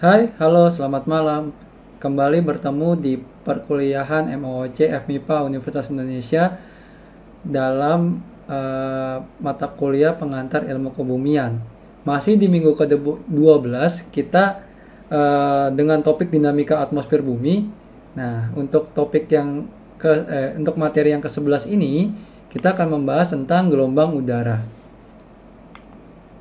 Hai, halo, selamat malam. Kembali bertemu di perkuliahan MOOC FMIPA Universitas Indonesia dalam uh, mata kuliah pengantar ilmu kebumian. Masih di minggu ke-12 kita uh, dengan topik dinamika atmosfer bumi. Nah, untuk topik yang ke eh, untuk materi yang ke-11 ini kita akan membahas tentang gelombang udara.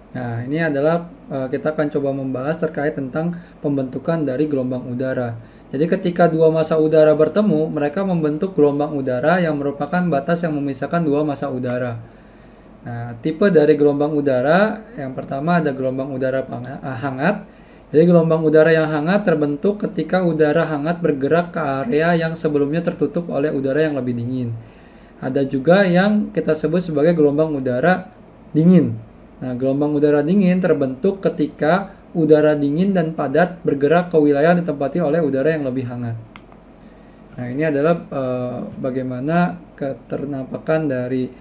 Nah, ini adalah uh, kita akan coba membahas terkait tentang pembentukan dari gelombang udara. Jadi ketika dua massa udara bertemu, mereka membentuk gelombang udara yang merupakan batas yang memisahkan dua massa udara. Nah, tipe dari gelombang udara yang pertama ada gelombang udara eh, hangat. Jadi gelombang udara yang hangat terbentuk ketika udara hangat bergerak ke area yang sebelumnya tertutup oleh udara yang lebih dingin. Ada juga yang kita sebut sebagai gelombang udara dingin. Nah, gelombang udara dingin terbentuk ketika udara dingin dan padat bergerak ke wilayah ditempati oleh udara yang lebih hangat. Nah, ini adalah e, bagaimana keternapakan dari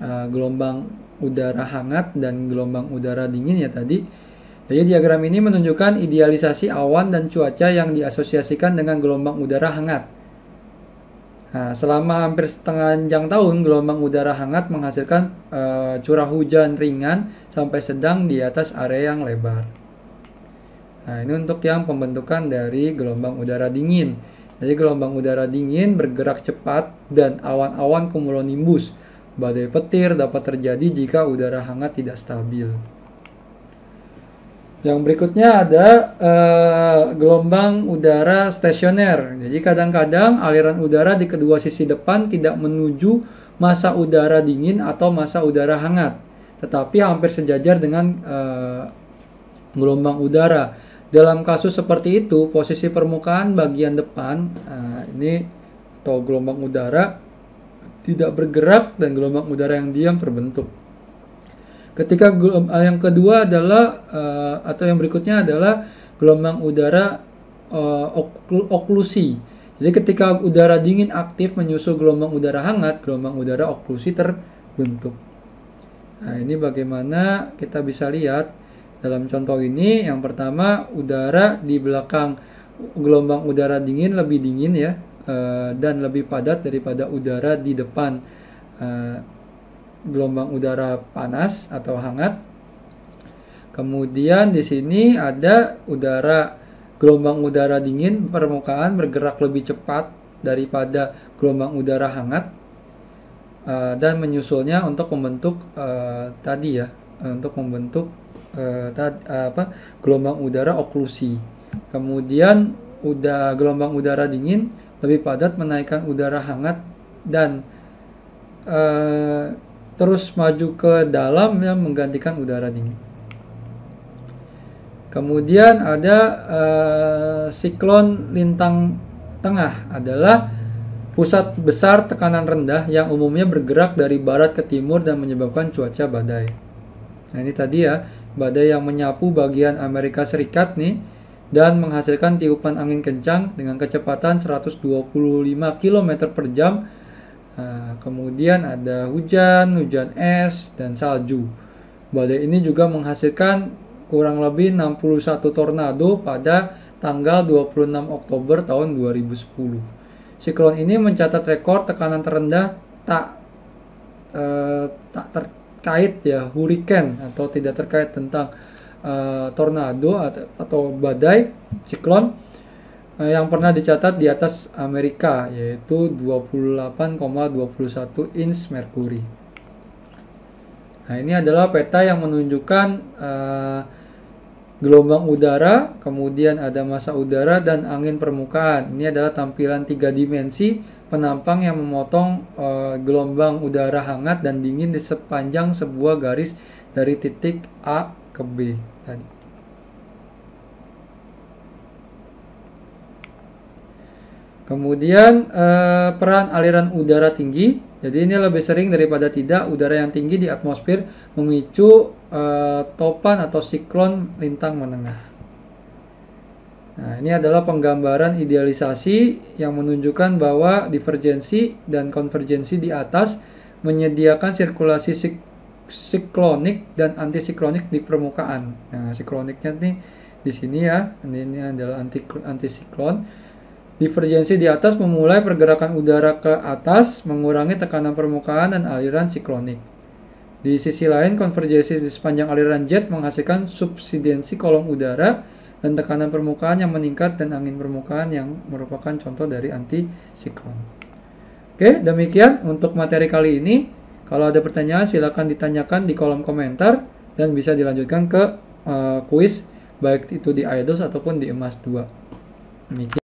e, gelombang udara hangat dan gelombang udara dingin ya tadi. Jadi diagram ini menunjukkan idealisasi awan dan cuaca yang diasosiasikan dengan gelombang udara hangat. Nah, selama hampir setengah tahun, gelombang udara hangat menghasilkan uh, curah hujan ringan sampai sedang di atas area yang lebar. Nah, ini untuk yang pembentukan dari gelombang udara dingin. Jadi gelombang udara dingin bergerak cepat dan awan-awan kumulonimbus. Badai petir dapat terjadi jika udara hangat tidak stabil. Yang berikutnya ada uh, gelombang udara stasioner. Jadi kadang-kadang aliran udara di kedua sisi depan tidak menuju masa udara dingin atau masa udara hangat, tetapi hampir sejajar dengan uh, gelombang udara. Dalam kasus seperti itu, posisi permukaan bagian depan uh, ini atau gelombang udara tidak bergerak dan gelombang udara yang diam terbentuk. Ketika eh, yang kedua adalah uh, atau yang berikutnya adalah gelombang udara uh, oklusi. Jadi ketika udara dingin aktif menyusul gelombang udara hangat, gelombang udara oklusi terbentuk. Nah, ini bagaimana kita bisa lihat dalam contoh ini yang pertama udara di belakang gelombang udara dingin lebih dingin ya dan lebih padat daripada udara di depan gelombang udara panas atau hangat. Kemudian di sini ada udara gelombang udara dingin permukaan bergerak lebih cepat daripada gelombang udara hangat uh, dan menyusulnya untuk membentuk uh, tadi ya eh, untuk membentuk uh, tad, uh, apa gelombang udara oklusi. Kemudian udah gelombang udara dingin lebih padat menaikkan udara hangat dan uh, terus maju ke dalam yang menggantikan udara dingin. Kemudian ada uh, siklon lintang tengah adalah pusat besar tekanan rendah yang umumnya bergerak dari barat ke timur dan menyebabkan cuaca badai. Nah ini tadi ya badai yang menyapu bagian Amerika Serikat nih dan menghasilkan tiupan angin kencang dengan kecepatan 125 km per jam Nah, kemudian ada hujan, hujan es, dan salju. Badai ini juga menghasilkan kurang lebih 61 tornado pada tanggal 26 Oktober tahun 2010. Siklon ini mencatat rekor tekanan terendah tak eh, tak terkait ya hurricane atau tidak terkait tentang eh, tornado atau, atau badai siklon Eh, yang pernah dicatat di atas Amerika yaitu 28,21 inch merkuri. Nah, ini adalah peta yang menunjukkan uh, gelombang udara, kemudian ada masa udara dan angin permukaan. Ini adalah tampilan tiga dimensi penampang yang memotong uh, gelombang udara hangat dan dingin di sepanjang sebuah garis dari titik A ke B tadi. Kemudian eh, peran aliran udara tinggi. Jadi ini lebih sering daripada tidak udara yang tinggi di atmosfer memicu eh, topan atau siklon lintang menengah. Nah, ini adalah penggambaran idealisasi yang menunjukkan bahwa divergensi dan konvergensi di atas menyediakan sirkulasi sik siklonik dan antisiklonik di permukaan. Nah, sikloniknya nih di sini ya, ini, ini adalah anti antisiklon. Divergensi di atas memulai pergerakan udara ke atas, mengurangi tekanan permukaan dan aliran siklonik. Di sisi lain, konvergensi di sepanjang aliran jet menghasilkan subsidensi kolom udara dan tekanan permukaan yang meningkat dan angin permukaan yang merupakan contoh dari anti siklon. Oke, demikian untuk materi kali ini. Kalau ada pertanyaan silakan ditanyakan di kolom komentar dan bisa dilanjutkan ke eh, kuis uh, baik itu di IDOS ataupun di EMAS 2. Demikian.